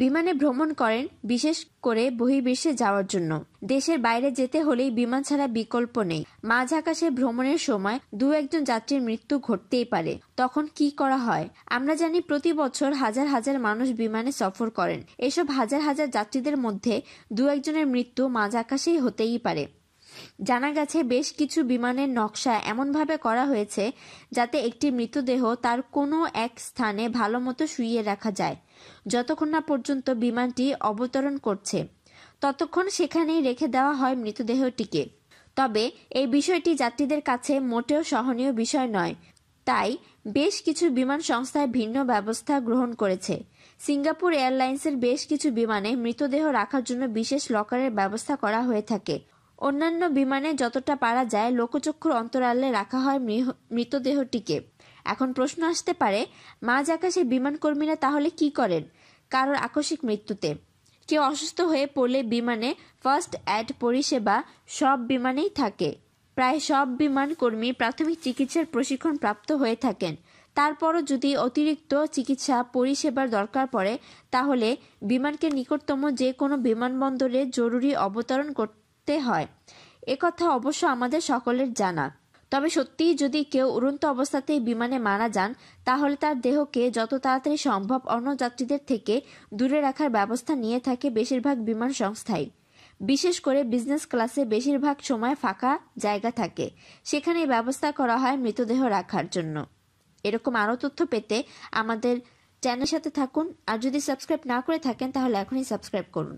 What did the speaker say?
বিমানে ভ্রমণ করেন বিশেষ করে বহির্বিশ্বে যাওয়ার জন্য দেশের বাইরে যেতে হলেই বিমান ছাড়া বিকল্প নেই মাঝ আকাশে ভ্রমণের সময় দু একজন যাত্রীর মৃত্যু ঘটতেই পারে তখন কি করা হয় আমরা জানি প্রতি বছর হাজার হাজার মানুষ বিমানে সফর করেন এসব হাজার হাজার যাত্রীদের মধ্যে দু একজনের মৃত্যু মাঝ আকাশেই হতেই পারে জানা গেছে বেশ কিছু বিমানের নকশা এমনভাবে করা হয়েছে যাতে একটি মৃতদেহ তার কোনো এক স্থানে ভালো মতো শুইয়ে রাখা যায় যতক্ষণ না পর্যন্ত বিমানটি অবতরণ করছে ততক্ষণ সেখানেই রেখে দেওয়া হয় মৃতদেহটিকে তবে এই বিষয়টি যাত্রীদের কাছে মোটেও সহনীয় বিষয় নয় তাই বেশ কিছু বিমান সংস্থায় ভিন্ন ব্যবস্থা গ্রহণ করেছে সিঙ্গাপুর এয়ারলাইন্সের বেশ কিছু বিমানে মৃতদেহ রাখার জন্য বিশেষ লকারের ব্যবস্থা করা হয়ে থাকে অন্যান্য বিমানে যতটা পারা যায় লোকচক্ষুর অন্তরালে রাখা হয় মৃতদেহটিকে এখন প্রশ্ন আসতে পারে মাঝ আকাশে বিমানকর্মীরা তাহলে কি করেন কারোর আকস্মিক মৃত্যুতে কেউ অসুস্থ হয়ে পড়লে বিমানে ফার্স্ট অ্যাড পরিষেবা সব বিমানেই থাকে প্রায় সব বিমান কর্মী প্রাথমিক চিকিৎসার প্রশিক্ষণ প্রাপ্ত হয়ে থাকেন তারপরও যদি অতিরিক্ত চিকিৎসা পরিষেবার দরকার পড়ে তাহলে বিমানকে নিকটতম যে কোনো বিমানবন্দরে জরুরি অবতরণ করতে উঠতে হয় একথা অবশ্য আমাদের সকলের জানা তবে সত্যিই যদি কেউ উড়ন্ত অবস্থাতেই বিমানে মারা যান তাহলে তার দেহকে যত তাড়াতাড়ি সম্ভব অন্য যাত্রীদের থেকে দূরে রাখার ব্যবস্থা নিয়ে থাকে বেশিরভাগ বিমান সংস্থাই বিশেষ করে বিজনেস ক্লাসে বেশিরভাগ সময় ফাঁকা জায়গা থাকে সেখানে ব্যবস্থা করা হয় মৃতদেহ রাখার জন্য এরকম আরও তথ্য পেতে আমাদের চ্যানেলের সাথে থাকুন আর যদি সাবস্ক্রাইব না করে থাকেন তাহলে এখনই সাবস্ক্রাইব করুন